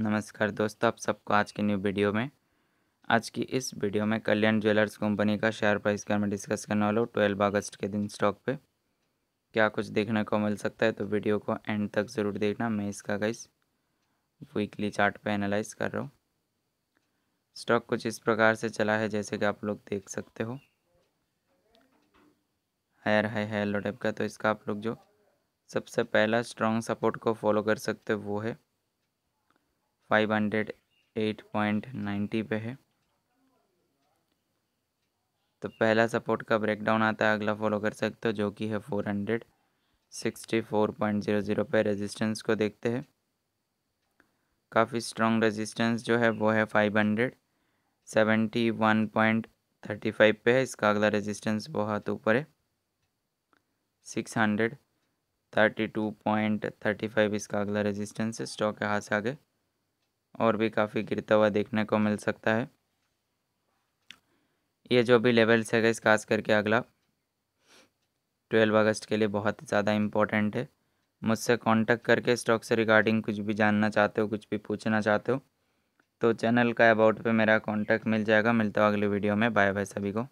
नमस्कार दोस्तों आप सबको आज की न्यू वीडियो में आज की इस वीडियो में कल्याण ज्वेलर्स कंपनी का शेयर प्राइस का में डिस्कस करने वाला हूँ ट्वेल्व अगस्त के दिन स्टॉक पे क्या कुछ देखने को मिल सकता है तो वीडियो को एंड तक ज़रूर देखना मैं इसका गाइस वीकली चार्ट पे एनालाइज कर रहा हूँ स्टॉक कुछ इस प्रकार से चला है जैसे कि आप लोग देख सकते हो higher high higher low type का तो इसका आप लोग जो सबसे पहला स्ट्रॉन्ग सपोर्ट को फॉलो कर सकते हो वो है five hundred eight point ninety पे है तो पहला सपोर्ट का ब्रेकडाउन आता है अगला फॉलो कर सकते हो जो कि है four hundred sixty four point zero zero पे रेजिस्टेंस को देखते हैं काफ़ी स्ट्रॉन्ग रेजिस्टेंस जो है वो है five hundred seventy one point thirty five पे है इसका अगला रेजिस्टेंस बहुत ऊपर है six hundred thirty two point thirty five इसका अगला रेजिस्टेंस है स्टॉक के हाथ से आगे और भी काफ़ी गिरता हुआ देखने को मिल सकता है ये जो भी लेवल्स है इस खास करके अगला ट्वेल्व अगस्त के लिए बहुत ज़्यादा इम्पोर्टेंट है मुझसे कांटेक्ट करके स्टॉक से रिगार्डिंग कुछ भी जानना चाहते हो कुछ भी पूछना चाहते हो तो चैनल का अबाउट पे मेरा कांटेक्ट मिल जाएगा मिलता हूँ अगले वीडियो में बाय बाय सभी को